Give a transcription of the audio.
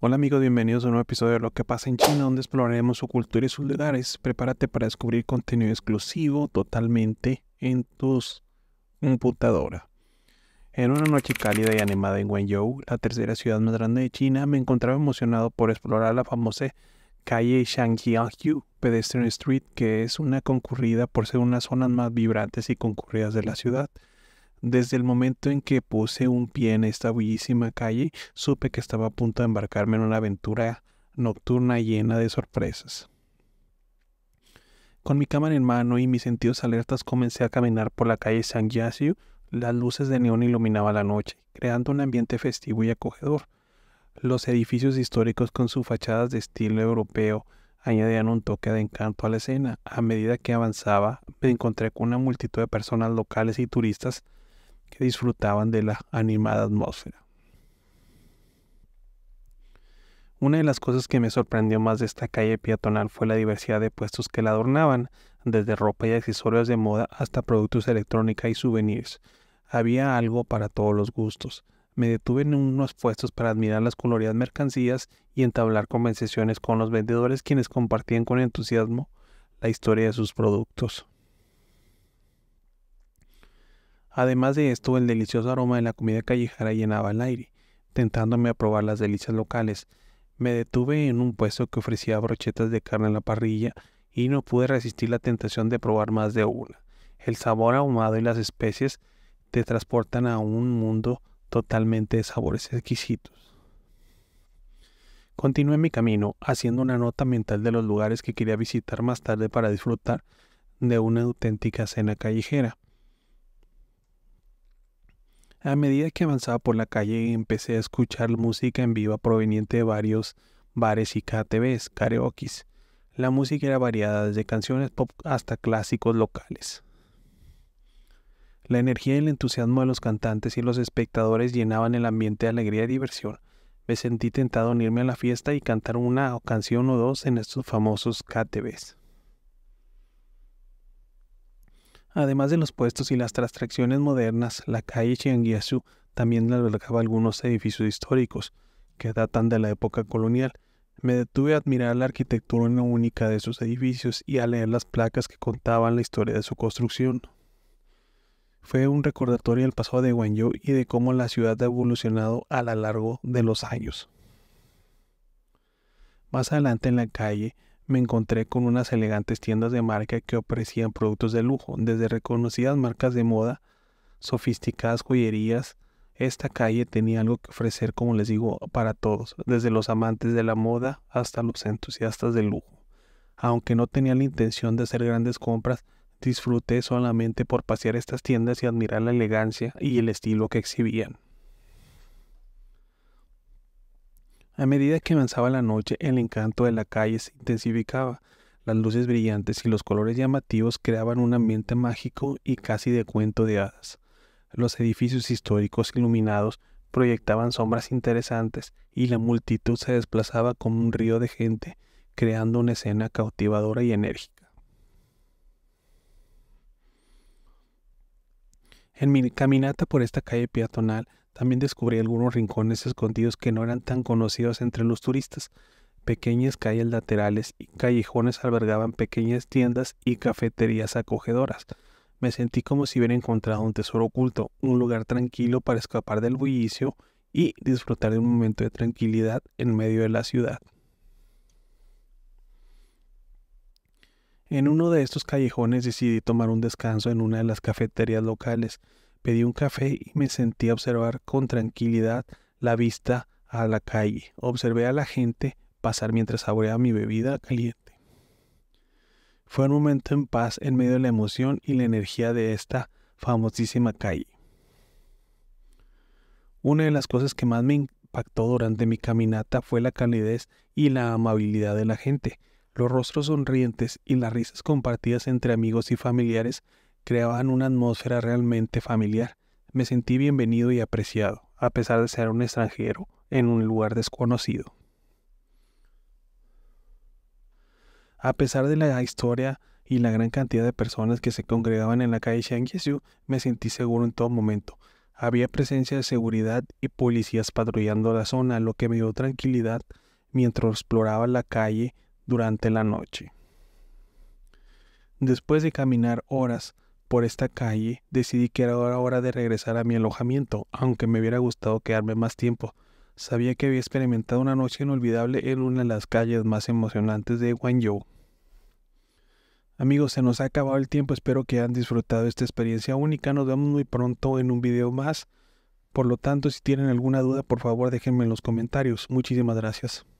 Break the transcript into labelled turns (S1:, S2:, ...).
S1: Hola amigos, bienvenidos a un nuevo episodio de Lo que pasa en China, donde exploraremos su cultura y sus lugares. Prepárate para descubrir contenido exclusivo totalmente en tus computadora. En una noche cálida y animada en Wenzhou, la tercera ciudad más grande de China, me encontraba emocionado por explorar la famosa calle Shangjianghu Pedestrian Street, que es una concurrida por ser una de las zonas más vibrantes y concurridas de la ciudad. Desde el momento en que puse un pie en esta bellísima calle, supe que estaba a punto de embarcarme en una aventura nocturna llena de sorpresas. Con mi cámara en mano y mis sentidos alertas comencé a caminar por la calle San Yacio. Las luces de neón iluminaban la noche, creando un ambiente festivo y acogedor. Los edificios históricos con sus fachadas de estilo europeo añadían un toque de encanto a la escena. A medida que avanzaba, me encontré con una multitud de personas locales y turistas que disfrutaban de la animada atmósfera. Una de las cosas que me sorprendió más de esta calle peatonal fue la diversidad de puestos que la adornaban, desde ropa y accesorios de moda hasta productos electrónica y souvenirs. Había algo para todos los gustos. Me detuve en unos puestos para admirar las coloridas mercancías y entablar conversaciones con los vendedores quienes compartían con entusiasmo la historia de sus productos. Además de esto, el delicioso aroma de la comida callejera llenaba el aire, tentándome a probar las delicias locales. Me detuve en un puesto que ofrecía brochetas de carne en la parrilla y no pude resistir la tentación de probar más de una. El sabor ahumado y las especies te transportan a un mundo totalmente de sabores exquisitos. Continué mi camino, haciendo una nota mental de los lugares que quería visitar más tarde para disfrutar de una auténtica cena callejera. A medida que avanzaba por la calle empecé a escuchar música en viva proveniente de varios bares y KTVs, karaokis. La música era variada desde canciones pop hasta clásicos locales. La energía y el entusiasmo de los cantantes y los espectadores llenaban el ambiente de alegría y diversión. Me sentí tentado a unirme a la fiesta y cantar una canción o dos en estos famosos KTVs. Además de los puestos y las tracciones modernas, la calle Chianguiazú también albergaba algunos edificios históricos que datan de la época colonial. Me detuve a admirar la arquitectura única de esos edificios y a leer las placas que contaban la historia de su construcción. Fue un recordatorio del pasado de Guangzhou y de cómo la ciudad ha evolucionado a lo largo de los años. Más adelante en la calle, me encontré con unas elegantes tiendas de marca que ofrecían productos de lujo, desde reconocidas marcas de moda, sofisticadas joyerías. Esta calle tenía algo que ofrecer, como les digo, para todos, desde los amantes de la moda hasta los entusiastas del lujo. Aunque no tenía la intención de hacer grandes compras, disfruté solamente por pasear estas tiendas y admirar la elegancia y el estilo que exhibían. A medida que avanzaba la noche, el encanto de la calle se intensificaba. Las luces brillantes y los colores llamativos creaban un ambiente mágico y casi de cuento de hadas. Los edificios históricos iluminados proyectaban sombras interesantes y la multitud se desplazaba como un río de gente, creando una escena cautivadora y enérgica. En mi caminata por esta calle peatonal también descubrí algunos rincones escondidos que no eran tan conocidos entre los turistas. Pequeñas calles laterales y callejones albergaban pequeñas tiendas y cafeterías acogedoras. Me sentí como si hubiera encontrado un tesoro oculto, un lugar tranquilo para escapar del bullicio y disfrutar de un momento de tranquilidad en medio de la ciudad. En uno de estos callejones decidí tomar un descanso en una de las cafeterías locales. Pedí un café y me sentí a observar con tranquilidad la vista a la calle. Observé a la gente pasar mientras saboreaba mi bebida caliente. Fue un momento en paz en medio de la emoción y la energía de esta famosísima calle. Una de las cosas que más me impactó durante mi caminata fue la calidez y la amabilidad de la gente. Los rostros sonrientes y las risas compartidas entre amigos y familiares creaban una atmósfera realmente familiar. Me sentí bienvenido y apreciado, a pesar de ser un extranjero en un lugar desconocido. A pesar de la historia y la gran cantidad de personas que se congregaban en la calle Xiangyesu, me sentí seguro en todo momento. Había presencia de seguridad y policías patrullando la zona, lo que me dio tranquilidad mientras exploraba la calle durante la noche. Después de caminar horas, por esta calle, decidí que era hora de regresar a mi alojamiento, aunque me hubiera gustado quedarme más tiempo. Sabía que había experimentado una noche inolvidable en una de las calles más emocionantes de Guangzhou. Amigos, se nos ha acabado el tiempo, espero que hayan disfrutado esta experiencia única, nos vemos muy pronto en un video más. Por lo tanto, si tienen alguna duda, por favor déjenme en los comentarios. Muchísimas gracias.